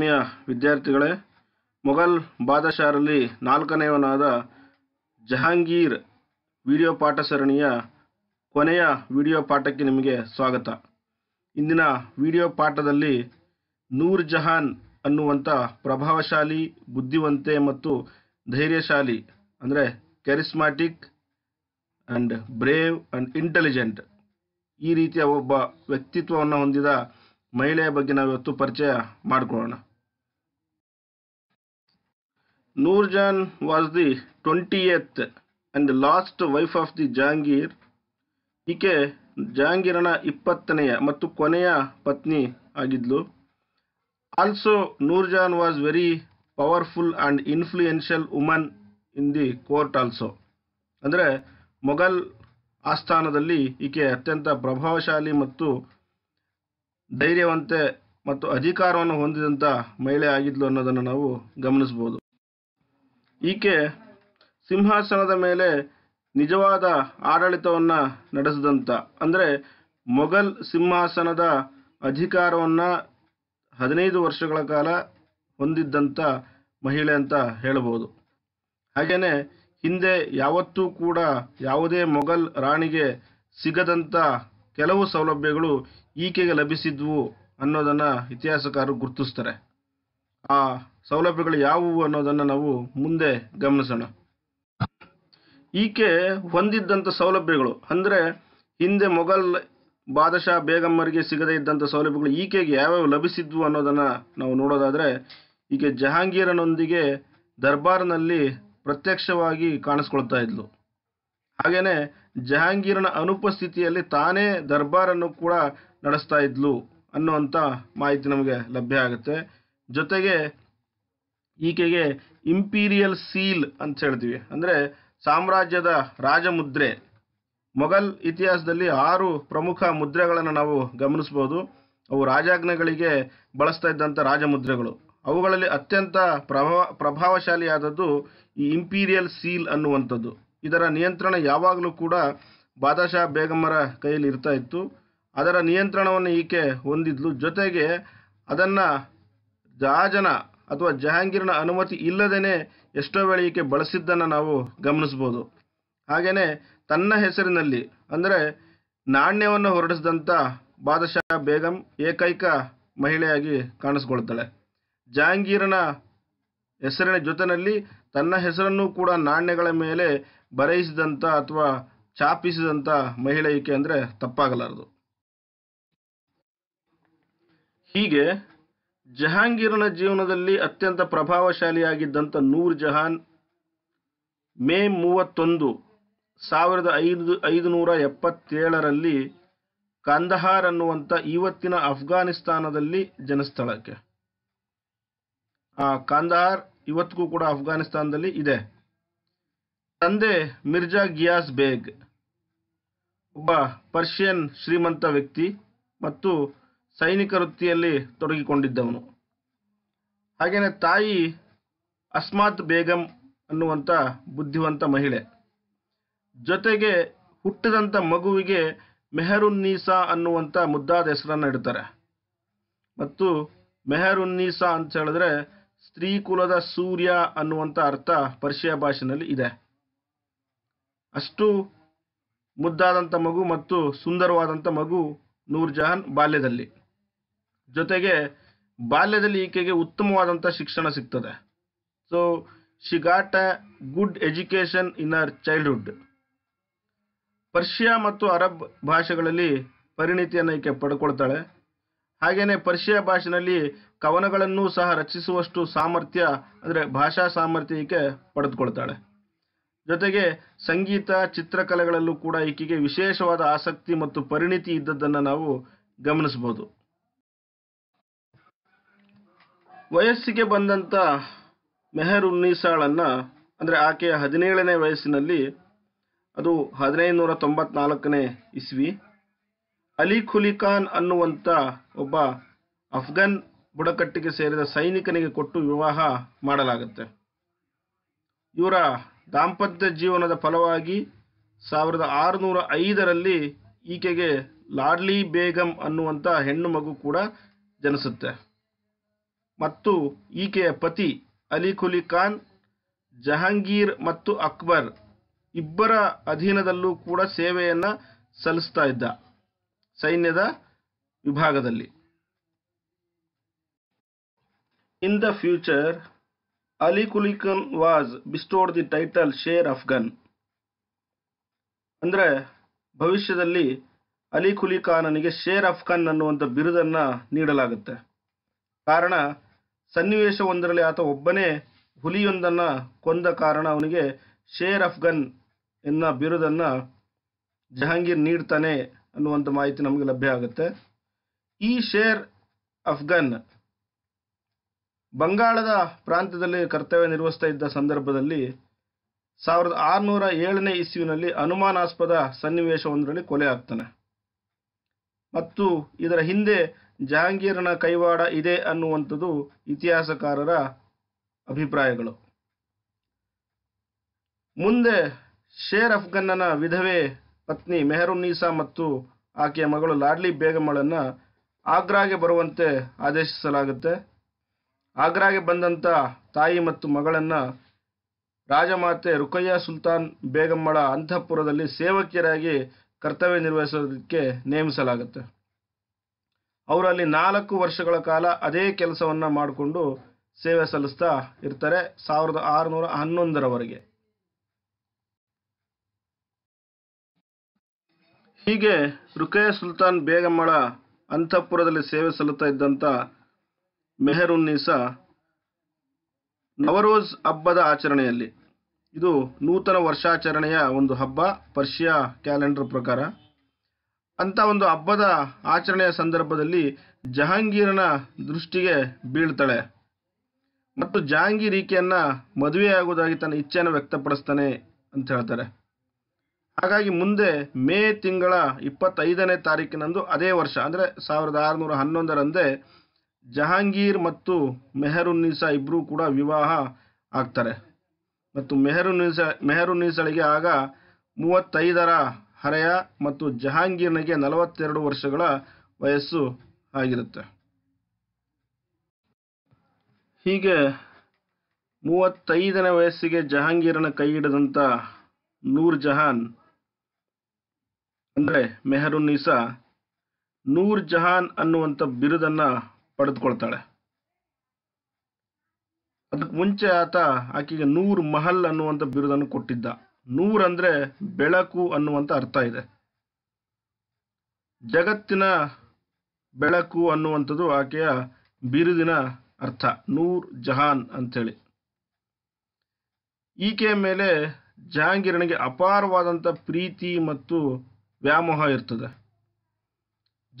ಆತ್ಮೀಯ ವಿದ್ಯಾರ್ಥಿಗಳೇ ಮೊಘಲ್ ಬಾದಶಾರಲ್ಲಿ ನಾಲ್ಕನೆಯವನಾದ ಜಹಾಂಗೀರ್ ವಿಡಿಯೋ ಪಾಠ ಸರಣಿಯ ಕೊನೆಯ ವಿಡಿಯೋ ಪಾಠಕ್ಕೆ ನಿಮಗೆ ಸ್ವಾಗತ ಇಂದಿನ ವಿಡಿಯೋ ಪಾಠದಲ್ಲಿ ನೂರ್ ಜಹಾನ್ ಅನ್ನುವಂಥ ಪ್ರಭಾವಶಾಲಿ ಬುದ್ಧಿವಂತೆ ಮತ್ತು ಧೈರ್ಯಶಾಲಿ ಅಂದರೆ charismatic and brave and intelligent ಈ ರೀತಿಯ ಒಬ್ಬ ವ್ಯಕ್ತಿತ್ವವನ್ನು ಹೊಂದಿದ ಮಹಿಳೆಯ ಬಗ್ಗೆ ನಾವು ಇವತ್ತು ಪರಿಚಯ ಮಾಡಿಕೊಳ್ಳೋಣ Nurjan was the 20th and last wife of the Jahangir ಈಕೆ ಜಹಾಂಗೀರನ ಇಪ್ಪತ್ತನೆಯ ಮತ್ತು ಕೊನೆಯ ಪತ್ನಿ ಆಗಿದ್ಲು also Nurjahan was very powerful and influential woman in the court also ಅಂದರೆ ಮೊಘಲ್ ಆಸ್ಥಾನದಲ್ಲಿ ಈಕೆ ಅತ್ಯಂತ ಪ್ರಭಾವಶಾಲಿ ಮತ್ತು ಧೈರ್ಯವಂತೆ ಮತ್ತು ಅಧಿಕಾರವನ್ನು ಹೊಂದಿದಂಥ ಮಹಿಳೆ ಆಗಿದ್ಲು ಅನ್ನೋದನ್ನು ನಾವು ಗಮನಿಸ್ಬೋದು ಈಕೆ ಸಿಂಹಾಸನದ ಮೇಲೆ ನಿಜವಾದ ಆಡಳಿತವನ್ನು ನಡೆಸಿದಂಥ ಅಂದರೆ ಮೊಘಲ್ ಸಿಂಹಾಸನದ ಅಧಿಕಾರವನ್ನು ಹದಿನೈದು ವರ್ಷಗಳ ಕಾಲ ಹೊಂದಿದ್ದಂಥ ಮಹಿಳೆ ಅಂತ ಹೇಳಬಹುದು ಹಾಗೆಯೇ ಹಿಂದೆ ಯಾವತ್ತೂ ಕೂಡ ಯಾವುದೇ ಮೊಘಲ್ ರಾಣಿಗೆ ಸಿಗದಂಥ ಕೆಲವು ಸೌಲಭ್ಯಗಳು ಈಕೆಗೆ ಲಭಿಸಿದ್ವು ಅನ್ನೋದನ್ನು ಇತಿಹಾಸಕಾರರು ಗುರುತಿಸ್ತಾರೆ ಆ ಸೌಲಭ್ಯಗಳು ಯಾವುವು ಅನ್ನೋದನ್ನು ನಾವು ಮುಂದೆ ಗಮನಿಸೋಣ ಈಕೆ ಹೊಂದಿದ್ದಂಥ ಸೌಲಭ್ಯಗಳು ಅಂದರೆ ಹಿಂದೆ ಮೊಘಲ್ ಬಾದಶಾ ಬೇಗಮ್ಮರಿಗೆ ಸಿಗದೇ ಇದ್ದಂಥ ಸೌಲಭ್ಯಗಳು ಈಕೆಗೆ ಯಾವ್ಯಾವ ಲಭಿಸಿದ್ವು ಅನ್ನೋದನ್ನು ನಾವು ನೋಡೋದಾದರೆ ಈಕೆ ಜಹಾಂಗೀರನೊಂದಿಗೆ ದರ್ಬಾರ್ನಲ್ಲಿ ಪ್ರತ್ಯಕ್ಷವಾಗಿ ಕಾಣಿಸ್ಕೊಳ್ತಾ ಇದ್ಲು ಹಾಗೆಯೇ ಜಹಾಂಗೀರನ ಅನುಪಸ್ಥಿತಿಯಲ್ಲಿ ತಾನೇ ದರ್ಬಾರನ್ನು ಕೂಡ ನಡೆಸ್ತಾ ಇದ್ಲು ಅನ್ನುವಂಥ ಮಾಹಿತಿ ನಮಗೆ ಲಭ್ಯ ಆಗುತ್ತೆ ಜೊತೆಗೆ ಈಕೆಗೆ ಇಂಪೀರಿಯಲ್ ಸೀಲ್ ಅಂತ ಹೇಳ್ತೀವಿ ಅಂದರೆ ಸಾಮ್ರಾಜ್ಯದ ರಾಜಮುದ್ರೆ ಮೊಘಲ್ ಇತಿಹಾಸದಲ್ಲಿ ಆರು ಪ್ರಮುಖ ಮುದ್ರೆಗಳನ್ನು ನಾವು ಗಮನಿಸ್ಬೋದು ಅವು ರಾಜಾಜ್ಞೆಗಳಿಗೆ ಬಳಸ್ತಾ ಇದ್ದಂಥ ರಾಜಮುದ್ರೆಗಳು ಅವುಗಳಲ್ಲಿ ಅತ್ಯಂತ ಪ್ರಭಾವ ಪ್ರಭಾವಶಾಲಿಯಾದದ್ದು ಈ ಇಂಪೀರಿಯಲ್ ಸೀಲ್ ಅನ್ನುವಂಥದ್ದು ಇದರ ನಿಯಂತ್ರಣ ಯಾವಾಗಲೂ ಕೂಡ ಬಾದಶಾ ಬೇಗಮ್ಮರ ಕೈಯಲ್ಲಿ ಇರ್ತಾ ಇತ್ತು ಅದರ ನಿಯಂತ್ರಣವನ್ನು ಈಕೆ ಹೊಂದಿದ್ಲು ಜೊತೆಗೆ ಅದನ್ನು ಜಹಾಜನ ಅಥವಾ ಜಹಾಂಗೀರ್ನ ಅನುಮತಿ ಇಲ್ಲದೇನೆ ಎಷ್ಟೋ ವೇಳೆ ಈಕೆ ಬಳಸಿದ್ದನ್ನು ನಾವು ಗಮನಿಸ್ಬೋದು ಹಾಗೆಯೇ ತನ್ನ ಹೆಸರಿನಲ್ಲಿ ಅಂದರೆ ನಾಣ್ಯವನ್ನು ಹೊರಡಿಸಿದಂಥ ಬಾದಶಾ ಬೇಗಂ ಏಕೈಕ ಮಹಿಳೆಯಾಗಿ ಕಾಣಿಸ್ಕೊಳ್ತಾಳೆ ಜಹಾಂಗೀರನ ಹೆಸರಿನ ಜೊತೆಯಲ್ಲಿ ತನ್ನ ಹೆಸರನ್ನು ಕೂಡ ನಾಣ್ಯಗಳ ಮೇಲೆ ಬರೆಯಿಸಿದಂಥ ಅಥವಾ ಛಾಪಿಸಿದಂಥ ಮಹಿಳೆ ಈಕೆ ಅಂದರೆ ತಪ್ಪಾಗಲಾರದು ಹೀಗೆ ಜಹಾಂಗೀರನ ಜೀವನದಲ್ಲಿ ಅತ್ಯಂತ ಪ್ರಭಾವಶಾಲಿಯಾಗಿದ್ದಂಥ ನೂರ್ ಜಹಾನ್ ಮೇ ಮೂವತ್ತೊಂದು ಸಾವಿರದ ಐದು ಐದು ನೂರ ಎಪ್ಪತ್ತೇಳರಲ್ಲಿ ಕಾಂದಹಾರ್ ಅನ್ನುವಂಥ ಇವತ್ತಿನ ಅಫ್ಘಾನಿಸ್ತಾನದಲ್ಲಿ ಜನಸ್ಥಳಕ್ಕೆ ಆ ಕಾಂದಹಾರ್ ಇವತ್ತಿಗೂ ಕೂಡ ಅಫ್ಘಾನಿಸ್ತಾನದಲ್ಲಿ ಇದೆ ತಂದೆ ಮಿರ್ಜಾ ಗಿಯಾಸ್ ಬೇಗ್ ಒಬ್ಬ ಪರ್ಷಿಯನ್ ಶ್ರೀಮಂತ ವ್ಯಕ್ತಿ ಮತ್ತು ಸೈನಿಕ ವೃತ್ತಿಯಲ್ಲಿ ತೊಡಗಿಕೊಂಡಿದ್ದವನು ಹಾಗೆಯೇ ತಾಯಿ ಅಸ್ಮಾತ್ ಬೇಗಂ ಅನ್ನುವಂಥ ಬುದ್ಧಿವಂತ ಮಹಿಳೆ ಜೊತೆಗೆ ಹುಟ್ಟಿದಂಥ ಮಗುವಿಗೆ ಮೆಹರುನ್ನೀಸಾ ಅನ್ನುವಂಥ ಮುದ್ದಾದ ಹೆಸರನ್ನು ಇಡ್ತಾರೆ ಮತ್ತು ಮೆಹರುನ್ನೀಸಾ ಅಂತ ಹೇಳಿದ್ರೆ ಸ್ತ್ರೀ ಕುಲದ ಸೂರ್ಯ ಅನ್ನುವಂಥ ಅರ್ಥ ಪರ್ಷಿಯ ಭಾಷೆನಲ್ಲಿ ಇದೆ ಅಷ್ಟು ಮುದ್ದಾದಂಥ ಮಗು ಮತ್ತು ಸುಂದರವಾದಂಥ ಮಗು ಜಹಾನ್ ಬಾಲ್ಯದಲ್ಲಿ ಜೊತೆಗೆ ಬಾಲ್ಯದಲ್ಲಿ ಈಕೆಗೆ ಉತ್ತಮವಾದಂಥ ಶಿಕ್ಷಣ ಸಿಗ್ತದೆ so she got a good education in our childhood Persia ಮತ್ತು ಅರಬ್ ಭಾಷೆಗಳಲ್ಲಿ ಪರಿಣಿತಿಯನ್ನು ಈಕೆ ಪಡ್ಕೊಳ್ತಾಳೆ ಹಾಗೆಯೇ ಪರ್ಷಿಯಾ ಭಾಷೆಯಲ್ಲಿ ಕವನಗಳನ್ನು ಸಹ ರಚಿಸುವಷ್ಟು ಸಾಮರ್ಥ್ಯ ಅಂದರೆ ಭಾಷಾ ಸಾಮರ್ಥ್ಯ ಈಕೆ ಪಡೆದುಕೊಳ್ತಾಳೆ ಜೊತೆಗೆ ಸಂಗೀತ ಚಿತ್ರಕಲೆಗಳಲ್ಲೂ ಕೂಡ ಈಕೆಗೆ ವಿಶೇಷವಾದ ಆಸಕ್ತಿ ಮತ್ತು ಪರಿಣಿತಿ ಇದ್ದದ್ದನ್ನು ನಾವು ಗಮನಿಸ್ಬೋದು ವಯಸ್ಸಿಗೆ ಬಂದಂಥ ಮೆಹರ್ ಉನ್ನೀಸಾಳನ್ನು ಅಂದರೆ ಆಕೆಯ ಹದಿನೇಳನೇ ವಯಸ್ಸಿನಲ್ಲಿ ಅದು ಹದಿನೈದುನೂರ ತೊಂಬತ್ನಾಲ್ಕನೇ ಇಸ್ವಿ ಅಲಿ ಖುಲಿಖಾನ್ ಅನ್ನುವಂಥ ಒಬ್ಬ ಅಫ್ಘಾನ್ ಬುಡಕಟ್ಟಿಗೆ ಸೇರಿದ ಸೈನಿಕನಿಗೆ ಕೊಟ್ಟು ವಿವಾಹ ಮಾಡಲಾಗುತ್ತೆ ಇವರ ದಾಂಪತ್ಯ ಜೀವನದ ಫಲವಾಗಿ ಸಾವಿರದ ಆರುನೂರ ಐದರಲ್ಲಿ ಈಕೆಗೆ ಲಾಡ್ಲಿ ಬೇಗಂ ಅನ್ನುವಂಥ ಹೆಣ್ಣು ಮಗು ಕೂಡ ಜನಿಸುತ್ತೆ ಮತ್ತು ಈಕೆಯ ಪತಿ ಅಲಿ ಕುಲಿ ಖಾನ್ ಜಹಾಂಗೀರ್ ಮತ್ತು ಅಕ್ಬರ್ ಇಬ್ಬರ ಅಧೀನದಲ್ಲೂ ಕೂಡ ಸೇವೆಯನ್ನು ಸಲ್ಲಿಸ್ತಾ ಇದ್ದ ಸೈನ್ಯದ ವಿಭಾಗದಲ್ಲಿ in the future Ali Quli Khan was bestowed the title Sher Afghan ಅಂದರೆ ಭವಿಷ್ಯದಲ್ಲಿ ಅಲಿ ಕುಲಿ ಖಾನನಿಗೆ ಶೇರ್ ಅಫ್ಘಾನ್ ಅನ್ನುವಂಥ ಬಿರುದನ್ನು ನೀಡಲಾಗುತ್ತೆ ಕಾರಣ ಸನ್ನಿವೇಶವೊಂದರಲ್ಲಿ ಆತ ಒಬ್ಬನೇ ಹುಲಿಯೊಂದನ್ನು ಕೊಂದ ಕಾರಣ ಅವನಿಗೆ ಶೇರ್ ಅಫ್ಘನ್ ಎನ್ನ ಬಿರುದನ್ನು ಜಹಾಂಗೀರ್ ನೀಡ್ತಾನೆ ಅನ್ನುವಂಥ ಮಾಹಿತಿ ನಮಗೆ ಲಭ್ಯ ಆಗುತ್ತೆ ಈ ಶೇರ್ ಅಫ್ಘನ್ ಬಂಗಾಳದ ಪ್ರಾಂತ್ಯದಲ್ಲಿ ಕರ್ತವ್ಯ ನಿರ್ವಹಿಸ್ತಾ ಇದ್ದ ಸಂದರ್ಭದಲ್ಲಿ ಸಾವಿರದ ಆರುನೂರ ಏಳನೇ ಇಸ್ವಿನಲ್ಲಿ ಅನುಮಾನಾಸ್ಪದ ಸನ್ನಿವೇಶವೊಂದರಲ್ಲಿ ಕೊಲೆ ಆಗ್ತಾನೆ ಮತ್ತು ಇದರ ಹಿಂದೆ ಜಹಾಂಗೀರನ ಕೈವಾಡ ಇದೆ ಅನ್ನುವಂಥದ್ದು ಇತಿಹಾಸಕಾರರ ಅಭಿಪ್ರಾಯಗಳು ಮುಂದೆ ಶೇರ್ ಅಫ್ಘನ್ನನ ವಿಧವೆ ಪತ್ನಿ ಮೆಹರುನ್ನೀಸಾ ಮತ್ತು ಆಕೆಯ ಮಗಳು ಲಾಡ್ಲಿ ಬೇಗಮ್ಮಳನ್ನು ಆಗ್ರಾಗೆ ಬರುವಂತೆ ಆದೇಶಿಸಲಾಗುತ್ತೆ ಆಗ್ರಾಗೆ ಬಂದಂಥ ತಾಯಿ ಮತ್ತು ಮಗಳನ್ನು ರಾಜಮಾತೆ ರುಕಯ್ಯ ಸುಲ್ತಾನ್ ಬೇಗಮ್ಮಳ ಅಂತಃಪುರದಲ್ಲಿ ಸೇವಕಿಯರಾಗಿ ಕರ್ತವ್ಯ ನಿರ್ವಹಿಸೋದಕ್ಕೆ ನೇಮಿಸಲಾಗುತ್ತೆ ಅವರಲ್ಲಿ ನಾಲ್ಕು ವರ್ಷಗಳ ಕಾಲ ಅದೇ ಕೆಲಸವನ್ನು ಮಾಡಿಕೊಂಡು ಸೇವೆ ಸಲ್ಲಿಸ್ತಾ ಇರ್ತಾರೆ ಸಾವಿರದ ಆರುನೂರ ಹನ್ನೊಂದರವರೆಗೆ ಹೀಗೆ ರುಕೇಯ ಸುಲ್ತಾನ್ ಬೇಗಮ್ಮಳ ಅಂತಃಪುರದಲ್ಲಿ ಸೇವೆ ಸಲ್ಲುತ್ತಾ ಇದ್ದಂಥ ಮೆಹರುನ್ನೀಸಾ ನವರೋಜ್ ಹಬ್ಬದ ಆಚರಣೆಯಲ್ಲಿ ಇದು ನೂತನ ವರ್ಷಾಚರಣೆಯ ಒಂದು ಹಬ್ಬ ಪರ್ಷಿಯಾ ಕ್ಯಾಲೆಂಡರ್ ಪ್ರಕಾರ ಅಂಥ ಒಂದು ಹಬ್ಬದ ಆಚರಣೆಯ ಸಂದರ್ಭದಲ್ಲಿ ಜಹಾಂಗೀರನ ದೃಷ್ಟಿಗೆ ಬೀಳ್ತಾಳೆ ಮತ್ತು ಜಹಾಂಗೀರ್ ಈಕೆಯನ್ನು ಮದುವೆಯಾಗುವುದಾಗಿ ತನ್ನ ಇಚ್ಛೆಯನ್ನು ವ್ಯಕ್ತಪಡಿಸ್ತಾನೆ ಅಂತ ಹೇಳ್ತಾರೆ ಹಾಗಾಗಿ ಮುಂದೆ ಮೇ ತಿಂಗಳ ಇಪ್ಪತ್ತೈದನೇ ತಾರೀಕಿನಂದು ಅದೇ ವರ್ಷ ಅಂದರೆ ಸಾವಿರದ ಆರುನೂರ ಹನ್ನೊಂದರಂದೇ ಜಹಾಂಗೀರ್ ಮತ್ತು ಮೆಹರುನ್ನೀಸಾ ಇಬ್ಬರೂ ಕೂಡ ವಿವಾಹ ಆಗ್ತಾರೆ ಮತ್ತು ಮೆಹರುನೀಸಾ ಮೆಹರುನ್ನೀಸಳಿಗೆ ಆಗ ಮೂವತ್ತೈದರ ಹರೆಯ ಮತ್ತು ಜಹಾಂಗೀರ್ನಿಗೆ ನಲವತ್ತೆರಡು ವರ್ಷಗಳ ವಯಸ್ಸು ಆಗಿರುತ್ತೆ ಹೀಗೆ ಮೂವತ್ತೈದನೇ ವಯಸ್ಸಿಗೆ ಜಹಾಂಗೀರನ ಕೈ ಹಿಡಿದಂಥ ನೂರ್ ಜಹಾನ್ ಅಂದರೆ ಮೆಹರುನ್ನೀಸ ನೂರ್ ಜಹಾನ್ ಅನ್ನುವಂಥ ಬಿರುದನ್ನು ಪಡೆದುಕೊಳ್ತಾಳೆ ಅದಕ್ಕೆ ಮುಂಚೆ ಆತ ಆಕೆಗೆ ನೂರ್ ಮಹಲ್ ಅನ್ನುವಂಥ ಬಿರುದನ್ನು ಕೊಟ್ಟಿದ್ದ ಅಂದ್ರೆ ಬೆಳಕು ಅನ್ನುವಂಥ ಅರ್ಥ ಇದೆ ಜಗತ್ತಿನ ಬೆಳಕು ಅನ್ನುವಂಥದ್ದು ಆಕೆಯ ಬಿರುದಿನ ಅರ್ಥ ನೂರ್ ಜಹಾನ್ ಅಂಥೇಳಿ ಈಕೆಯ ಮೇಲೆ ಜಹಾಂಗೀರನಿಗೆ ಅಪಾರವಾದಂಥ ಪ್ರೀತಿ ಮತ್ತು ವ್ಯಾಮೋಹ ಇರ್ತದೆ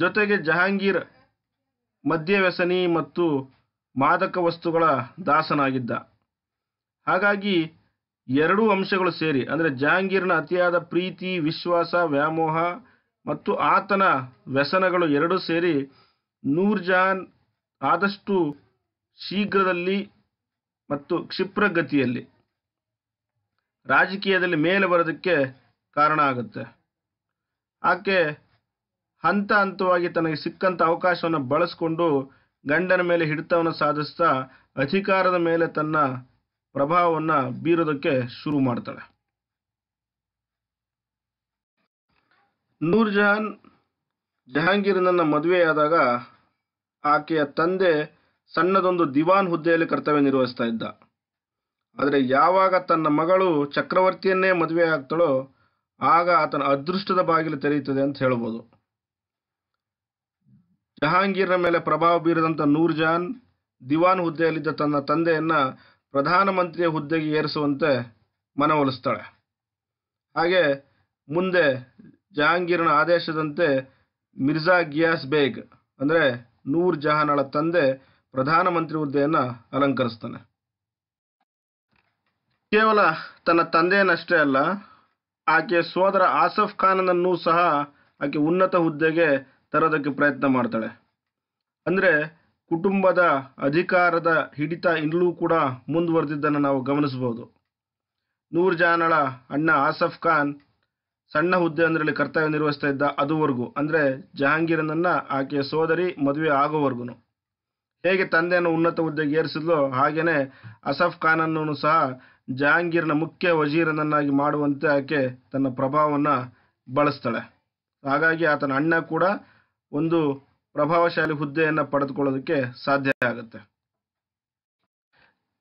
ಜೊತೆಗೆ ಜಹಾಂಗೀರ್ ಮದ್ಯವ್ಯಸನಿ ಮತ್ತು ಮಾದಕ ವಸ್ತುಗಳ ದಾಸನಾಗಿದ್ದ ಹಾಗಾಗಿ ಎರಡೂ ಅಂಶಗಳು ಸೇರಿ ಅಂದರೆ ಜಹಾಂಗೀರ್ನ ಅತಿಯಾದ ಪ್ರೀತಿ ವಿಶ್ವಾಸ ವ್ಯಾಮೋಹ ಮತ್ತು ಆತನ ವ್ಯಸನಗಳು ಎರಡೂ ಸೇರಿ ನೂರ್ ಜಹಾನ್ ಆದಷ್ಟು ಶೀಘ್ರದಲ್ಲಿ ಮತ್ತು ಕ್ಷಿಪ್ರಗತಿಯಲ್ಲಿ ರಾಜಕೀಯದಲ್ಲಿ ಮೇಲೆ ಬರೋದಕ್ಕೆ ಕಾರಣ ಆಗುತ್ತೆ ಆಕೆ ಹಂತ ಹಂತವಾಗಿ ತನಗೆ ಸಿಕ್ಕಂಥ ಅವಕಾಶವನ್ನು ಬಳಸಿಕೊಂಡು ಗಂಡನ ಮೇಲೆ ಹಿಡಿತವನ್ನು ಸಾಧಿಸ್ತಾ ಅಧಿಕಾರದ ಮೇಲೆ ತನ್ನ ಪ್ರಭಾವವನ್ನು ಬೀರೋದಕ್ಕೆ ಶುರು ಮಾಡ್ತಾಳೆ ನೂರ್ಜಹಾನ್ ಜಹಾಂಗೀರ್ನನ್ನು ಮದುವೆಯಾದಾಗ ಆಕೆಯ ತಂದೆ ಸಣ್ಣದೊಂದು ದಿವಾನ್ ಹುದ್ದೆಯಲ್ಲಿ ಕರ್ತವ್ಯ ನಿರ್ವಹಿಸ್ತಾ ಇದ್ದ ಆದರೆ ಯಾವಾಗ ತನ್ನ ಮಗಳು ಚಕ್ರವರ್ತಿಯನ್ನೇ ಮದುವೆ ಆಗ್ತಾಳೋ ಆಗ ಆತನ ಅದೃಷ್ಟದ ಬಾಗಿಲು ತೆರೆಯುತ್ತದೆ ಅಂತ ಹೇಳ್ಬೋದು ಜಹಾಂಗೀರ್ನ ಮೇಲೆ ಪ್ರಭಾವ ಬೀರದಂಥ ನೂರ್ಜಾನ್ ದಿವಾನ್ ಹುದ್ದೆಯಲ್ಲಿದ್ದ ತನ್ನ ತಂದೆಯನ್ನ ಪ್ರಧಾನಮಂತ್ರಿಯ ಹುದ್ದೆಗೆ ಏರಿಸುವಂತೆ ಮನವೊಲಿಸ್ತಾಳೆ ಹಾಗೆ ಮುಂದೆ ಜಹಾಂಗೀರ್ನ ಆದೇಶದಂತೆ ಮಿರ್ಜಾ ಗಿಯಾಸ್ ಬೇಗ್ ಅಂದರೆ ನೂರ್ ಜಹಾನಳ ತಂದೆ ಪ್ರಧಾನಮಂತ್ರಿ ಹುದ್ದೆಯನ್ನು ಅಲಂಕರಿಸ್ತಾನೆ ಕೇವಲ ತನ್ನ ತಂದೆಯನ್ನಷ್ಟೇ ಅಲ್ಲ ಆಕೆ ಸೋದರ ಆಸಫ್ ಖಾನನನ್ನೂ ಸಹ ಆಕೆ ಉನ್ನತ ಹುದ್ದೆಗೆ ತರೋದಕ್ಕೆ ಪ್ರಯತ್ನ ಮಾಡ್ತಾಳೆ ಅಂದರೆ ಕುಟುಂಬದ ಅಧಿಕಾರದ ಹಿಡಿತ ಇಲ್ಲೂ ಕೂಡ ಮುಂದುವರೆದಿದ್ದನ್ನು ನಾವು ಗಮನಿಸ್ಬೋದು ನೂರ್ ಜಾನಳ ಅಣ್ಣ ಆಸಫ್ ಖಾನ್ ಸಣ್ಣ ಹುದ್ದೆ ಅಂದರಲ್ಲಿ ಕರ್ತವ್ಯ ನಿರ್ವಹಿಸ್ತಾ ಇದ್ದ ಅದುವರೆಗೂ ಅಂದರೆ ಜಹಾಂಗೀರನನ್ನು ಆಕೆಯ ಸೋದರಿ ಮದುವೆ ಆಗೋವರೆಗೂ ಹೇಗೆ ತಂದೆಯನ್ನು ಉನ್ನತ ಹುದ್ದೆಗೆ ಏರಿಸಿದ್ಲೋ ಹಾಗೆಯೇ ಅಸಫ್ ಖಾನನ್ನು ಸಹ ಜಹಾಂಗೀರ್ನ ಮುಖ್ಯ ವಜೀರನನ್ನಾಗಿ ಮಾಡುವಂತೆ ಆಕೆ ತನ್ನ ಪ್ರಭಾವವನ್ನು ಬಳಸ್ತಾಳೆ ಹಾಗಾಗಿ ಆತನ ಅಣ್ಣ ಕೂಡ ಒಂದು ಪ್ರಭಾವಶಾಲಿ ಹುದ್ದೆಯನ್ನ ಪಡೆದುಕೊಳ್ಳೋದಕ್ಕೆ ಸಾಧ್ಯ ಆಗುತ್ತೆ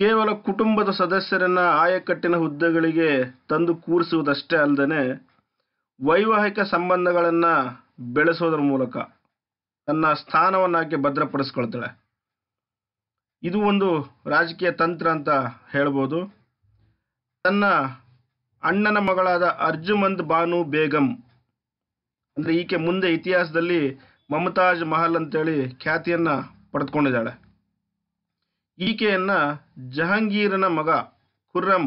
ಕೇವಲ ಕುಟುಂಬದ ಸದಸ್ಯರನ್ನ ಆಯಕಟ್ಟಿನ ಹುದ್ದೆಗಳಿಗೆ ತಂದು ಕೂರಿಸುವುದಷ್ಟೇ ಅಲ್ಲದೆ ವೈವಾಹಿಕ ಸಂಬಂಧಗಳನ್ನ ಬೆಳೆಸೋದ್ರ ಮೂಲಕ ತನ್ನ ಸ್ಥಾನವನ್ನ ಆಕೆ ಭದ್ರಪಡಿಸ್ಕೊಳ್ತಾಳೆ ಇದು ಒಂದು ರಾಜಕೀಯ ತಂತ್ರ ಅಂತ ಹೇಳ್ಬೋದು ತನ್ನ ಅಣ್ಣನ ಮಗಳಾದ ಅರ್ಜುಮಂದ್ ಬಾನು ಬೇಗಂ ಅಂದ್ರೆ ಈಕೆ ಮುಂದೆ ಇತಿಹಾಸದಲ್ಲಿ ಮಮತಾಜ್ ಮಹಲ್ ಅಂತೇಳಿ ಖ್ಯಾತಿಯನ್ನ ಪಡೆದುಕೊಂಡಿದ್ದಾಳೆ ಈಕೆಯನ್ನು ಜಹಾಂಗೀರನ ಮಗ ಖುರ್ರಂ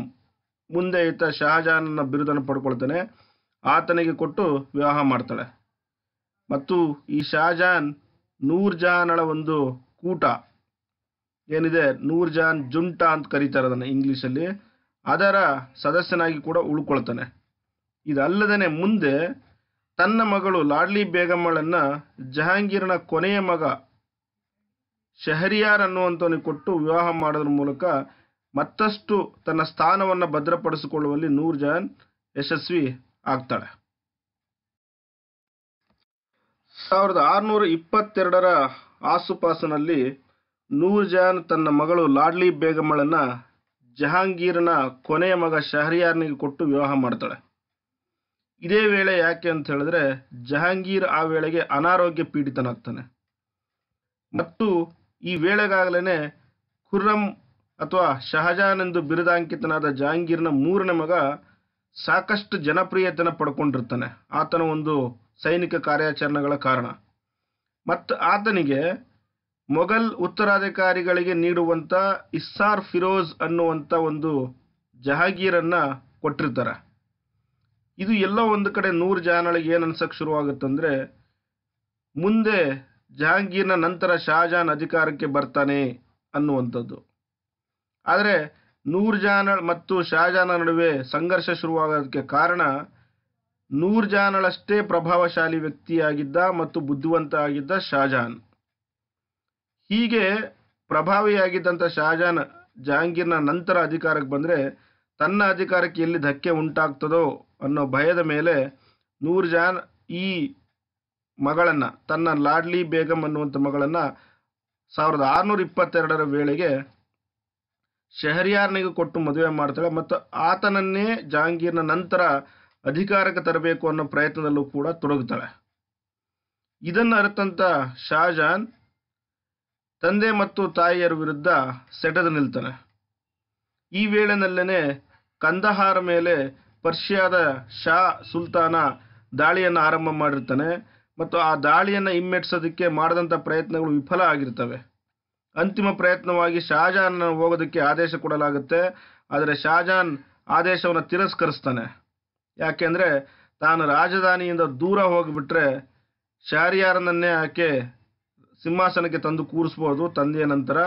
ಮುಂದೆ ಇತ್ತ ಶಹಜಹಾನನ ಬಿರುದನ್ನು ಪಡ್ಕೊಳ್ತಾನೆ ಆತನಿಗೆ ಕೊಟ್ಟು ವಿವಾಹ ಮಾಡ್ತಾಳೆ ಮತ್ತು ಈ ಶಹಜಹಾನ್ ನೂರ್ ಒಂದು ಕೂಟ ಏನಿದೆ ನೂರ್ ಜಹಾನ್ ಜುಂಟಾ ಅಂತ ಕರೀತಾರೆ ಅದನ್ನು ಇಂಗ್ಲೀಷಲ್ಲಿ ಅದರ ಸದಸ್ಯನಾಗಿ ಕೂಡ ಉಳ್ಕೊಳ್ತಾನೆ ಇದಲ್ಲದೇ ಮುಂದೆ ತನ್ನ ಮಗಳು ಲಾಡ್ಲಿ ಬೇಗಮ್ಮಳನ್ನ ಜಹಾಂಗೀರ್ನ ಕೊನೆಯ ಮಗ ಶಹರಿಯಾರ್ ಅನ್ನುವಂಥವನಿಗೆ ಕೊಟ್ಟು ವಿವಾಹ ಮಾಡೋದ್ರ ಮೂಲಕ ಮತ್ತಷ್ಟು ತನ್ನ ಸ್ಥಾನವನ್ನು ಭದ್ರಪಡಿಸಿಕೊಳ್ಳುವಲ್ಲಿ ನೂರ್ ಜಹಾನ್ ಯಶಸ್ವಿ ಆಗ್ತಾಳೆ ಸಾವಿರದ ಆರುನೂರ ಇಪ್ಪತ್ತೆರಡರ ಆಸುಪಾಸಿನಲ್ಲಿ ನೂರ್ ಜಹಾನ್ ತನ್ನ ಮಗಳು ಲಾಡ್ಲಿ ಬೇಗಮ್ಮಳನ್ನ ಜಹಾಂಗೀರ್ನ ಕೊನೆಯ ಮಗ ಶಹರಿಯಾರ್ನಿಗೆ ಕೊಟ್ಟು ವಿವಾಹ ಮಾಡ್ತಾಳೆ ಇದೇ ವೇಳೆ ಯಾಕೆ ಅಂತ ಹೇಳಿದ್ರೆ ಜಹಾಂಗೀರ್ ಆ ವೇಳೆಗೆ ಅನಾರೋಗ್ಯ ಪೀಡಿತನಾಗ್ತಾನೆ ಮತ್ತು ಈ ವೇಳೆಗಾಗಲೇ ಖುರ್ರಂ ಅಥವಾ ಶಹಜಾನ್ ಎಂದು ಬಿರುದಾಂಕಿತನಾದ ಜಹಾಂಗೀರ್ನ ಮೂರನೇ ಮಗ ಸಾಕಷ್ಟು ಜನಪ್ರಿಯತೆನ ಪಡ್ಕೊಂಡಿರ್ತಾನೆ ಆತನ ಒಂದು ಸೈನಿಕ ಕಾರ್ಯಾಚರಣೆಗಳ ಕಾರಣ ಮತ್ತು ಆತನಿಗೆ ಮೊಘಲ್ ಉತ್ತರಾಧಿಕಾರಿಗಳಿಗೆ ನೀಡುವಂಥ ಇಸ್ಸಾರ್ ಫಿರೋಜ್ ಅನ್ನುವಂಥ ಒಂದು ಜಹಾಗೀರನ್ನು ಕೊಟ್ಟಿರ್ತಾರೆ ಇದು ಎಲ್ಲೋ ಒಂದು ಕಡೆ ನೂರು ಜಹಾನಳಿಗೆ ಏನು ಅನ್ಸಕ್ಕೆ ಶುರುವಾಗುತ್ತಂದ್ರೆ ಮುಂದೆ ಜಹಾಂಗೀರ್ನ ನಂತರ ಶಹಜಾನ್ ಅಧಿಕಾರಕ್ಕೆ ಬರ್ತಾನೆ ಅನ್ನುವಂಥದ್ದು ಆದರೆ ನೂರ್ ಜಾನಳ್ ಮತ್ತು ಶಹಜಹಾನ ನಡುವೆ ಸಂಘರ್ಷ ಶುರುವಾಗೋದಕ್ಕೆ ಕಾರಣ ನೂರ್ ಜಹಾನಳಷ್ಟೇ ಪ್ರಭಾವಶಾಲಿ ವ್ಯಕ್ತಿಯಾಗಿದ್ದ ಮತ್ತು ಬುದ್ಧಿವಂತ ಆಗಿದ್ದ ಶಹಜಾನ್ ಹೀಗೆ ಪ್ರಭಾವಿಯಾಗಿದ್ದಂಥ ಶಹಜಾನ್ ಜಹಾಂಗೀರ್ನ ನಂತರ ಅಧಿಕಾರಕ್ಕೆ ಬಂದರೆ ತನ್ನ ಅಧಿಕಾರಕ್ಕೆ ಎಲ್ಲಿ ಧಕ್ಕೆ ಉಂಟಾಗ್ತದೋ ಅನ್ನೋ ಭಯದ ಮೇಲೆ ನೂರ್ ಜಾನ್ ಈ ಮಗಳನ್ನ ತನ್ನ ಲಾಡ್ಲಿ ಬೇಗಂ ಅನ್ನುವಂಥ ಮಗಳನ್ನ ಸಾವಿರದ ಆರ್ನೂರ ಇಪ್ಪತ್ತೆರಡರ ವೇಳೆಗೆ ಶಹರಿಯಾರ್ನಿಗೆ ಕೊಟ್ಟು ಮದುವೆ ಮಾಡ್ತಾಳೆ ಮತ್ತು ಆತನನ್ನೇ ಜಹಾಂಗೀರ್ನ ನಂತರ ಅಧಿಕಾರಕ್ಕೆ ತರಬೇಕು ಅನ್ನೋ ಪ್ರಯತ್ನದಲ್ಲೂ ಕೂಡ ತೊಡಗುತ್ತಾಳೆ ಇದನ್ನು ಅರಿತಂತ ಶಾಜಾನ್ ತಂದೆ ಮತ್ತು ತಾಯಿಯರ ವಿರುದ್ಧ ಸೆಟೆದು ನಿಲ್ತಾನೆ ಈ ವೇಳೆನಲ್ಲೇ ಕಂದಹಾರ ಮೇಲೆ ಪರ್ಷಿಯಾದ ಶಾ ಸುಲ್ತಾನ ದಾಳಿಯನ್ನು ಆರಂಭ ಮಾಡಿರ್ತಾನೆ ಮತ್ತು ಆ ದಾಳಿಯನ್ನು ಹಿಮ್ಮೆಟ್ಸೋದಕ್ಕೆ ಮಾಡಿದಂಥ ಪ್ರಯತ್ನಗಳು ವಿಫಲ ಆಗಿರ್ತವೆ ಅಂತಿಮ ಪ್ರಯತ್ನವಾಗಿ ಶಹಜಾನ್ ಹೋಗೋದಕ್ಕೆ ಆದೇಶ ಕೊಡಲಾಗುತ್ತೆ ಆದರೆ ಶಹಜಾನ್ ಆದೇಶವನ್ನು ತಿರಸ್ಕರಿಸ್ತಾನೆ ಯಾಕೆಂದರೆ ತಾನು ರಾಜಧಾನಿಯಿಂದ ದೂರ ಹೋಗಿಬಿಟ್ರೆ ಶಾರಿಯಾರನನ್ನೇ ಆಕೆ ಸಿಂಹಾಸನಕ್ಕೆ ತಂದು ಕೂರಿಸ್ಬೋದು ತಂದೆಯ ನಂತರ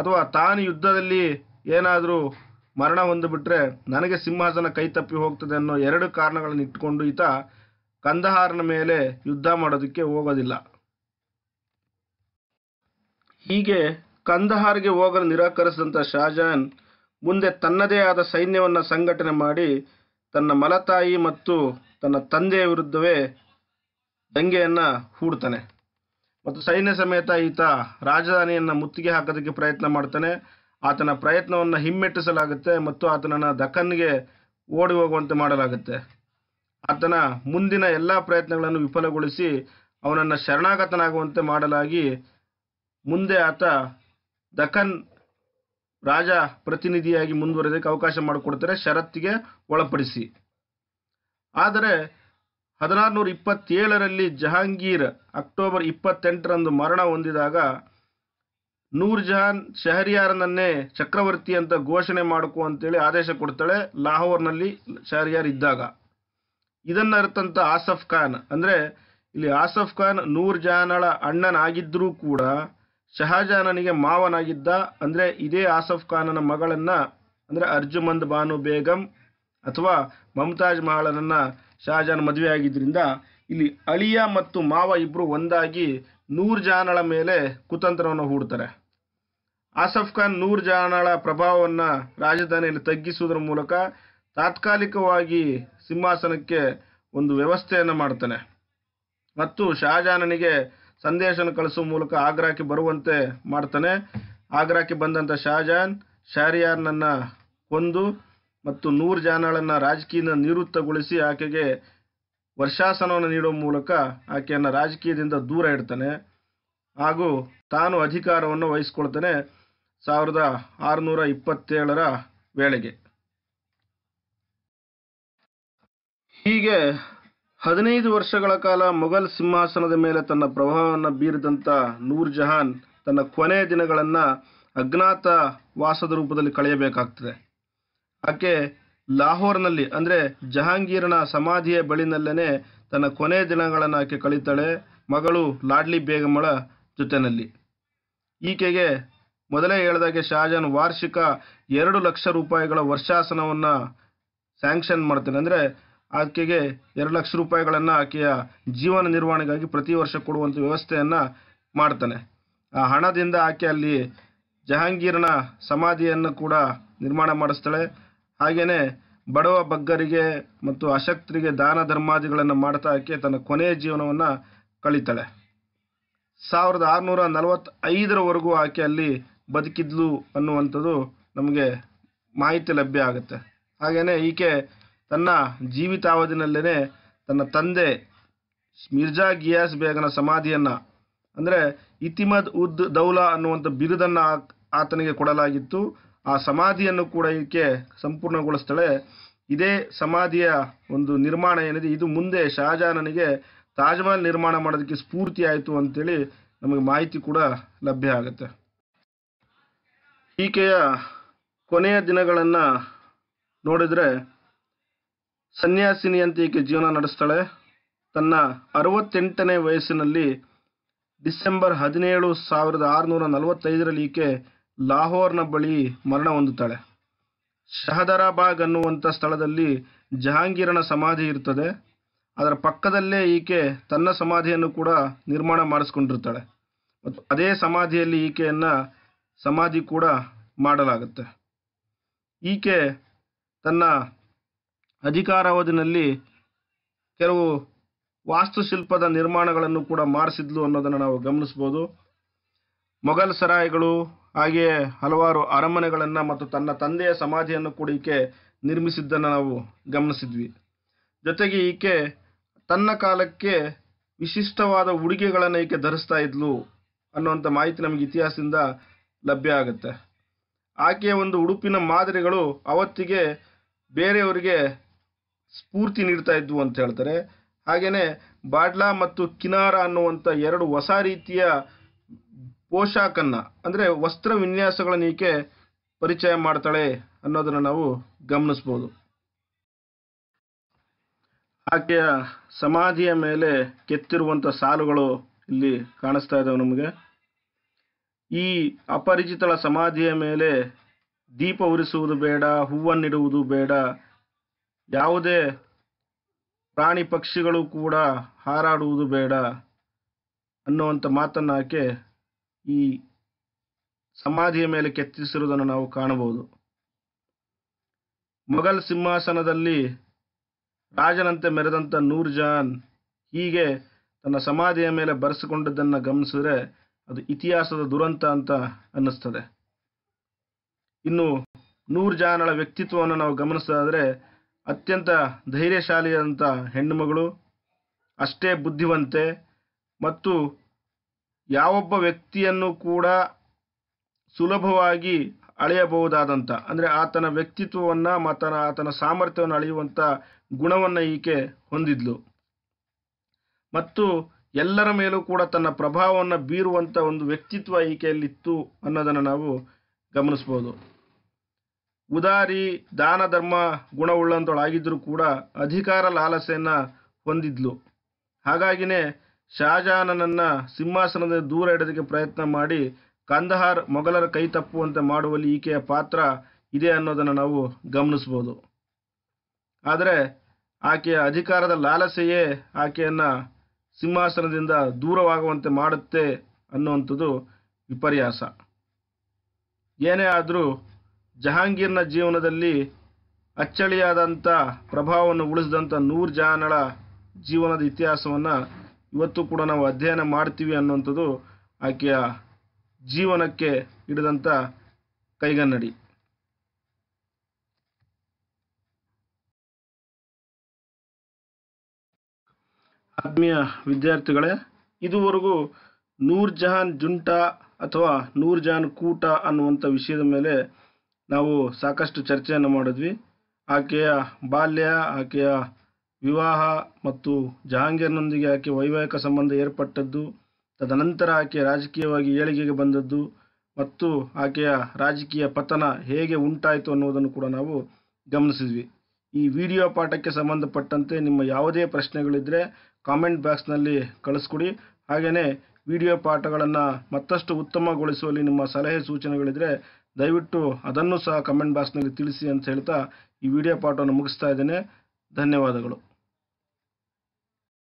ಅಥವಾ ತಾನು ಯುದ್ಧದಲ್ಲಿ ಏನಾದರೂ ಮರಣ ಹೊಂದಿಬಿಟ್ರೆ ನನಗೆ ಸಿಂಹಾಸನ ಕೈ ತಪ್ಪಿ ಹೋಗ್ತದೆ ಅನ್ನೋ ಎರಡು ಕಾರಣಗಳನ್ನು ಇಟ್ಟುಕೊಂಡು ಈತ ಕಂದಹಾರನ ಮೇಲೆ ಯುದ್ಧ ಮಾಡೋದಕ್ಕೆ ಹೋಗೋದಿಲ್ಲ ಹೀಗೆ ಕಂದಹಾರ್ಗೆ ಹೋಗಲು ನಿರಾಕರಿಸಿದಂಥ ಶಾಜಹಾನ್ ಮುಂದೆ ತನ್ನದೇ ಆದ ಸೈನ್ಯವನ್ನು ಸಂಘಟನೆ ಮಾಡಿ ತನ್ನ ಮಲತಾಯಿ ಮತ್ತು ತನ್ನ ತಂದೆಯ ವಿರುದ್ಧವೇ ದಂಗೆಯನ್ನು ಹೂಡ್ತಾನೆ ಮತ್ತು ಸೈನ್ಯ ಸಮೇತ ಈತ ರಾಜಧಾನಿಯನ್ನು ಮುತ್ತಿಗೆ ಹಾಕೋದಕ್ಕೆ ಪ್ರಯತ್ನ ಮಾಡ್ತಾನೆ ಆತನ ಪ್ರಯತ್ನವನ್ನು ಹಿಮ್ಮೆಟ್ಟಿಸಲಾಗುತ್ತೆ ಮತ್ತು ಆತನನ್ನು ದಖನ್ಗೆ ಓಡಿ ಹೋಗುವಂತೆ ಮಾಡಲಾಗುತ್ತೆ ಆತನ ಮುಂದಿನ ಎಲ್ಲ ಪ್ರಯತ್ನಗಳನ್ನು ವಿಫಲಗೊಳಿಸಿ ಅವನನ್ನು ಶರಣಾಗತನಾಗುವಂತೆ ಮಾಡಲಾಗಿ ಮುಂದೆ ಆತ ದಖನ್ ರಾಜ ಪ್ರತಿನಿಧಿಯಾಗಿ ಮುಂದುವರೆದಕ್ಕೆ ಅವಕಾಶ ಮಾಡಿಕೊಡ್ತಾರೆ ಷರತ್ತಿಗೆ ಒಳಪಡಿಸಿ ಆದರೆ ಹದಿನಾರು ನೂರ ಇಪ್ಪತ್ತೇಳರಲ್ಲಿ ಜಹಾಂಗೀರ್ ಅಕ್ಟೋಬರ್ ಇಪ್ಪತ್ತೆಂಟರಂದು ಮರಣ ಹೊಂದಿದಾಗ ನೂರ್ ಜಹಾನ್ ಶಹರಿಯಾರನನ್ನೇ ಚಕ್ರವರ್ತಿ ಅಂತ ಘೋಷಣೆ ಮಾಡಿಕೊ ಅಂತೇಳಿ ಆದೇಶ ಕೊಡ್ತಾಳೆ ಲಾಹೋರ್ನಲ್ಲಿ ಶಹರಿಯಾರ್ ಇದ್ದಾಗ ಅರ್ಥಂತ ಆಸಫ್ ಖಾನ್ ಅಂದರೆ ಇಲ್ಲಿ ಆಸಫ್ ಖಾನ್ ನೂರ್ ಜಹಾನಳ ಅಣ್ಣನಾಗಿದ್ದರೂ ಕೂಡ ಶಹಜಹಾನನಿಗೆ ಮಾವನಾಗಿದ್ದ ಅಂದರೆ ಇದೇ ಆಸಫ್ ಖಾನನ ಮಗಳನ್ನು ಅಂದರೆ ಅರ್ಜುಮಂದ್ ಬಾನು ಬೇಗಂ ಅಥವಾ ಮಮತಾಜ್ ಮಹಾಳನನ್ನು ಶಹಜಹಾನ್ ಮದುವೆ ಆಗಿದ್ದರಿಂದ ಇಲ್ಲಿ ಅಳಿಯ ಮತ್ತು ಮಾವ ಇಬ್ಬರು ಒಂದಾಗಿ ನೂರು ಜಾನಳ ಮೇಲೆ ಕುತಂತ್ರವನ್ನು ಹೂಡ್ತಾರೆ ಆಸಫ್ ಖಾನ್ ನೂರು ಜಾನಳ ಪ್ರಭಾವವನ್ನು ರಾಜಧಾನಿಯಲ್ಲಿ ತಗ್ಗಿಸುವುದರ ಮೂಲಕ ತಾತ್ಕಾಲಿಕವಾಗಿ ಸಿಂಹಾಸನಕ್ಕೆ ಒಂದು ವ್ಯವಸ್ಥೆಯನ್ನು ಮಾಡ್ತಾನೆ ಮತ್ತು ಶಹಜಾನನಿಗೆ ಸಂದೇಶನ ಕಳಿಸುವ ಮೂಲಕ ಆಗ್ರಾಕ್ಕೆ ಬರುವಂತೆ ಮಾಡ್ತಾನೆ ಆಗ್ರಾಕ್ಕೆ ಬಂದಂಥ ಶಹಜಾನ್ ಶಾರಿಯಾರ್ನನ್ನು ಕೊಂದು ಮತ್ತು ನೂರು ಜಾನಳನ್ನು ರಾಜಕೀಯ ನಿವೃತ್ತಗೊಳಿಸಿ ಆಕೆಗೆ ವರ್ಷಾಸನವನ್ನು ನೀಡುವ ಮೂಲಕ ಆಕೆಯನ್ನು ರಾಜಕೀಯದಿಂದ ದೂರ ಇಡ್ತಾನೆ ಹಾಗೂ ತಾನು ಅಧಿಕಾರವನ್ನು ವಹಿಸ್ಕೊಳ್ತಾನೆ ಸಾವಿರದ ಆರುನೂರ ಇಪ್ಪತ್ತೇಳರ ವೇಳೆಗೆ ಹೀಗೆ ಹದಿನೈದು ವರ್ಷಗಳ ಕಾಲ ಮೊಘಲ್ ಸಿಂಹಾಸನದ ಮೇಲೆ ತನ್ನ ಪ್ರಭಾವವನ್ನು ಬೀರಿದಂಥ ನೂರ್ ಜಹಾನ್ ತನ್ನ ಕೊನೆಯ ದಿನಗಳನ್ನು ಅಜ್ಞಾತ ವಾಸದ ರೂಪದಲ್ಲಿ ಕಳೆಯಬೇಕಾಗ್ತದೆ ಆಕೆ ಲಾಹೋರ್ನಲ್ಲಿ ಅಂದರೆ ಜಹಾಂಗೀರನ ಸಮಾಧಿಯ ಬಳಿನಲ್ಲೇ ತನ್ನ ಕೊನೆ ದಿನಗಳನ್ನು ಆಕೆ ಕಳೀತಾಳೆ ಮಗಳು ಲಾಡ್ಲಿ ಬೇಗಮಳ ಜೊತೆಯಲ್ಲಿ ಈಕೆಗೆ ಮೊದಲೇ ಹೇಳಿದಾಗೆ ಶಹಜಾನ್ ವಾರ್ಷಿಕ ಎರಡು ಲಕ್ಷ ರೂಪಾಯಿಗಳ ವರ್ಷಾಸನವನ್ನು ಸ್ಯಾಂಕ್ಷನ್ ಮಾಡ್ತಾನೆ ಅಂದರೆ ಆಕೆಗೆ ಎರಡು ಲಕ್ಷ ರೂಪಾಯಿಗಳನ್ನು ಆಕೆಯ ಜೀವನ ನಿರ್ವಹಣೆಗಾಗಿ ಪ್ರತಿ ವರ್ಷ ಕೊಡುವಂಥ ವ್ಯವಸ್ಥೆಯನ್ನು ಮಾಡ್ತಾನೆ ಆ ಹಣದಿಂದ ಆಕೆ ಅಲ್ಲಿ ಜಹಾಂಗೀರ್ನ ಸಮಾಧಿಯನ್ನು ಕೂಡ ನಿರ್ಮಾಣ ಮಾಡಿಸ್ತಾಳೆ ಹಾಗೆಯೇ ಬಡವ ಬಗ್ಗರಿಗೆ ಮತ್ತು ಅಶಕ್ತರಿಗೆ ದಾನ ಧರ್ಮಾದಿಗಳನ್ನು ಆಕೆ ತನ್ನ ಕೊನೆಯ ಜೀವನವನ್ನು ಕಳೀತಾಳೆ ಸಾವಿರದ ಆರುನೂರ ನಲವತ್ತೈದರವರೆಗೂ ಆಕೆ ಅಲ್ಲಿ ಬದುಕಿದ್ಲು ಅನ್ನುವಂಥದ್ದು ನಮಗೆ ಮಾಹಿತಿ ಲಭ್ಯ ಆಗುತ್ತೆ ಹಾಗೆಯೇ ಈಕೆ ತನ್ನ ಜೀವಿತಾವಧಿನಲ್ಲೇ ತನ್ನ ತಂದೆ ಮಿರ್ಜಾ ಗಿಯಾಸ್ ಬೇಗನ ಸಮಾಧಿಯನ್ನು ಅಂದರೆ ಇತಿಮದ್ ಉದ್ ದೌಲಾ ಅನ್ನುವಂಥ ಬಿರುದನ್ನು ಆತನಿಗೆ ಕೊಡಲಾಗಿತ್ತು ಆ ಸಮಾಧಿಯನ್ನು ಕೂಡ ಈಕೆ ಸಂಪೂರ್ಣಗೊಳಿಸ್ತಾಳೆ ಇದೇ ಸಮಾಧಿಯ ಒಂದು ನಿರ್ಮಾಣ ಏನಿದೆ ಇದು ಮುಂದೆ ಶಹಜಹಾನನಿಗೆ ತಾಜ್ಮಹಲ್ ನಿರ್ಮಾಣ ಮಾಡೋದಕ್ಕೆ ಸ್ಫೂರ್ತಿ ಆಯಿತು ಅಂತೇಳಿ ನಮಗೆ ಮಾಹಿತಿ ಕೂಡ ಲಭ್ಯ ಆಗುತ್ತೆ ಈಕೆಯ ಕೊನೆಯ ದಿನಗಳನ್ನು ನೋಡಿದರೆ ಸನ್ಯಾಸಿನಿಯಂತೆ ಈಕೆ ಜೀವನ ನಡೆಸ್ತಾಳೆ ತನ್ನ ಅರವತ್ತೆಂಟನೇ ವಯಸ್ಸಿನಲ್ಲಿ ಡಿಸೆಂಬರ್ ಹದಿನೇಳು ಸಾವಿರದ ಆರುನೂರ ನಲವತ್ತೈದರಲ್ಲಿ ಈಕೆ ಲಾಹೋರ್ನ ಬಳಿ ಮರಣ ಹೊಂದುತ್ತಾಳೆ ಶಹದರಾಬಾಗ್ ಅನ್ನುವಂಥ ಸ್ಥಳದಲ್ಲಿ ಜಹಾಂಗೀರನ ಸಮಾಧಿ ಇರ್ತದೆ ಅದರ ಪಕ್ಕದಲ್ಲೇ ಈಕೆ ತನ್ನ ಸಮಾಧಿಯನ್ನು ಕೂಡ ನಿರ್ಮಾಣ ಮಾಡಿಸ್ಕೊಂಡಿರ್ತಾಳೆ ಮತ್ತು ಅದೇ ಸಮಾಧಿಯಲ್ಲಿ ಈಕೆಯನ್ನು ಸಮಾಧಿ ಕೂಡ ಮಾಡಲಾಗುತ್ತೆ ಈಕೆ ತನ್ನ ಅಧಿಕಾರಾವಧಿನಲ್ಲಿ ಕೆಲವು ವಾಸ್ತುಶಿಲ್ಪದ ನಿರ್ಮಾಣಗಳನ್ನು ಕೂಡ ಮಾಡಿಸಿದ್ಲು ಅನ್ನೋದನ್ನು ನಾವು ಗಮನಿಸ್ಬೋದು ಮೊಘಲ್ ಸರಾಯ್ಗಳು ಹಾಗೆಯೇ ಹಲವಾರು ಅರಮನೆಗಳನ್ನು ಮತ್ತು ತನ್ನ ತಂದೆಯ ಸಮಾಧಿಯನ್ನು ಕೂಡ ಈಕೆ ನಿರ್ಮಿಸಿದ್ದನ್ನು ನಾವು ಗಮನಿಸಿದ್ವಿ ಜೊತೆಗೆ ಈಕೆ ತನ್ನ ಕಾಲಕ್ಕೆ ವಿಶಿಷ್ಟವಾದ ಉಡುಗೆಗಳನ್ನು ಈಕೆ ಧರಿಸ್ತಾ ಇದ್ಲು ಅನ್ನುವಂಥ ಮಾಹಿತಿ ನಮಗೆ ಇತಿಹಾಸದಿಂದ ಲಭ್ಯ ಆಗುತ್ತೆ ಆಕೆಯ ಒಂದು ಉಡುಪಿನ ಮಾದರಿಗಳು ಅವತ್ತಿಗೆ ಬೇರೆಯವರಿಗೆ ಸ್ಫೂರ್ತಿ ನೀಡ್ತಾ ಇದ್ವು ಅಂತ ಹೇಳ್ತಾರೆ ಹಾಗೆಯೇ ಬಾಡ್ಲಾ ಮತ್ತು ಕಿನಾರ ಅನ್ನುವಂಥ ಎರಡು ಹೊಸ ರೀತಿಯ ಪೋಷಾಕನ್ನ ಅಂದರೆ ವಸ್ತ್ರ ವಿನ್ಯಾಸಗಳನ್ನು ಈಕೆ ಪರಿಚಯ ಮಾಡ್ತಾಳೆ ಅನ್ನೋದನ್ನು ನಾವು ಗಮನಿಸ್ಬೋದು ಆಕೆಯ ಸಮಾಧಿಯ ಮೇಲೆ ಕೆತ್ತಿರುವಂಥ ಸಾಲುಗಳು ಇಲ್ಲಿ ಕಾಣಿಸ್ತಾ ಇದ್ದಾವೆ ನಮಗೆ ಈ ಅಪರಿಚಿತಳ ಸಮಾಧಿಯ ಮೇಲೆ ದೀಪ ಉರಿಸುವುದು ಬೇಡ ಹೂವನ್ನಿಡುವುದು ಬೇಡ ಯಾವುದೇ ಪ್ರಾಣಿ ಪಕ್ಷಿಗಳು ಕೂಡ ಹಾರಾಡುವುದು ಬೇಡ ಅನ್ನುವಂಥ ಮಾತನ್ನು ಆಕೆ ಈ ಸಮಾಧಿಯ ಮೇಲೆ ಕೆತ್ತಿಸಿರುವುದನ್ನು ನಾವು ಕಾಣಬಹುದು ಮೊಘಲ್ ಸಿಂಹಾಸನದಲ್ಲಿ ರಾಜನಂತೆ ಮೆರೆದಂಥ ನೂರ್ ಜಾನ್ ಹೀಗೆ ತನ್ನ ಸಮಾಧಿಯ ಮೇಲೆ ಬರೆಸಿಕೊಂಡದ್ದನ್ನು ಗಮನಿಸಿದ್ರೆ ಅದು ಇತಿಹಾಸದ ದುರಂತ ಅಂತ ಅನ್ನಿಸ್ತದೆ ಇನ್ನು ನೂರ್ ಜಾನ್ಗಳ ವ್ಯಕ್ತಿತ್ವವನ್ನು ನಾವು ಗಮನಿಸೋದಾದ್ರೆ ಅತ್ಯಂತ ಧೈರ್ಯಶಾಲಿಯಾದಂಥ ಹೆಣ್ಣುಮಗಳು ಅಷ್ಟೇ ಬುದ್ಧಿವಂತೆ ಮತ್ತು ಯಾವೊಬ್ಬ ವ್ಯಕ್ತಿಯನ್ನು ಕೂಡ ಸುಲಭವಾಗಿ ಅಳೆಯಬಹುದಾದಂಥ ಅಂದರೆ ಆತನ ವ್ಯಕ್ತಿತ್ವವನ್ನು ಮತ್ತು ಆತನ ಸಾಮರ್ಥ್ಯವನ್ನು ಅಳೆಯುವಂಥ ಗುಣವನ್ನು ಈಕೆ ಹೊಂದಿದ್ಲು ಮತ್ತು ಎಲ್ಲರ ಮೇಲೂ ಕೂಡ ತನ್ನ ಪ್ರಭಾವವನ್ನು ಬೀರುವಂಥ ಒಂದು ವ್ಯಕ್ತಿತ್ವ ಈಕೆಯಲ್ಲಿತ್ತು ಅನ್ನೋದನ್ನು ನಾವು ಗಮನಿಸ್ಬೋದು ಉದಾರಿ ದಾನ ಧರ್ಮ ಗುಣವುಳ್ಳಂತವಳಾಗಿದ್ದರೂ ಕೂಡ ಅಧಿಕಾರ ಲಾಲಸೆಯನ್ನು ಹೊಂದಿದ್ಲು ಹಾಗಾಗಿನೇ ಶಹಜಹಾನನನ್ನು ಸಿಂಹಾಸನದ ದೂರ ಇಡೋದಕ್ಕೆ ಪ್ರಯತ್ನ ಮಾಡಿ ಕಂದಹಾರ್ ಮೊಘಲರ ಕೈ ತಪ್ಪುವಂತೆ ಮಾಡುವಲ್ಲಿ ಈಕೆಯ ಪಾತ್ರ ಇದೆ ಅನ್ನೋದನ್ನು ನಾವು ಗಮನಿಸ್ಬೋದು ಆದರೆ ಆಕೆಯ ಅಧಿಕಾರದ ಲಾಲಸೆಯೇ ಆಕೆಯನ್ನು ಸಿಂಹಾಸನದಿಂದ ದೂರವಾಗುವಂತೆ ಮಾಡುತ್ತೆ ಅನ್ನುವಂಥದ್ದು ವಿಪರ್ಯಾಸ ಏನೇ ಆದರೂ ಜಹಾಂಗೀರ್ನ ಜೀವನದಲ್ಲಿ ಅಚ್ಚಳಿಯಾದಂಥ ಪ್ರಭಾವವನ್ನು ಉಳಿಸಿದಂಥ ನೂರ್ ಜಹಾನಳ ಜೀವನದ ಇತಿಹಾಸವನ್ನು ಇವತ್ತು ಕೂಡ ನಾವು ಅಧ್ಯಯನ ಮಾಡ್ತೀವಿ ಅನ್ನುವಂಥದ್ದು ಆಕೆಯ ಜೀವನಕ್ಕೆ ಹಿಡಿದಂಥ ಕೈಗನ್ನಡಿ ಆತ್ಮೀಯ ವಿದ್ಯಾರ್ಥಿಗಳೇ ಇದುವರೆಗೂ ನೂರ್ ಜಹಾನ್ ಜುಂಟಾ ಅಥವಾ ನೂರ್ ಜಹಾನ್ ಕೂಟ ಅನ್ನುವಂಥ ವಿಷಯದ ಮೇಲೆ ನಾವು ಸಾಕಷ್ಟು ಚರ್ಚೆಯನ್ನು ಮಾಡಿದ್ವಿ ಆಕೆಯ ಬಾಲ್ಯ ಆಕೆಯ ವಿವಾಹ ಮತ್ತು ಜಹಾಂಗೀರ್ನೊಂದಿಗೆ ಆಕೆ ವೈವಾಹಿಕ ಸಂಬಂಧ ಏರ್ಪಟ್ಟದ್ದು ತದನಂತರ ಆಕೆ ರಾಜಕೀಯವಾಗಿ ಏಳಿಗೆಗೆ ಬಂದದ್ದು ಮತ್ತು ಆಕೆಯ ರಾಜಕೀಯ ಪತನ ಹೇಗೆ ಉಂಟಾಯಿತು ಅನ್ನುವುದನ್ನು ಕೂಡ ನಾವು ಗಮನಿಸಿದ್ವಿ ಈ ವಿಡಿಯೋ ಪಾಠಕ್ಕೆ ಸಂಬಂಧಪಟ್ಟಂತೆ ನಿಮ್ಮ ಯಾವುದೇ ಪ್ರಶ್ನೆಗಳಿದ್ದರೆ ಕಾಮೆಂಟ್ ಬಾಕ್ಸ್ನಲ್ಲಿ ಕಳಿಸ್ಕೊಡಿ ಹಾಗೆಯೇ ವಿಡಿಯೋ ಪಾಠಗಳನ್ನು ಮತ್ತಷ್ಟು ಉತ್ತಮಗೊಳಿಸುವಲ್ಲಿ ನಿಮ್ಮ ಸಲಹೆ ಸೂಚನೆಗಳಿದ್ದರೆ ದಯವಿಟ್ಟು ಅದನ್ನು ಸಹ ಕಮೆಂಟ್ ಬಾಕ್ಸ್ನಲ್ಲಿ ತಿಳಿಸಿ ಅಂತ ಹೇಳ್ತಾ ಈ ವಿಡಿಯೋ ಪಾಠವನ್ನು ಮುಗಿಸ್ತಾ ಇದ್ದೇನೆ ಧನ್ಯವಾದಗಳು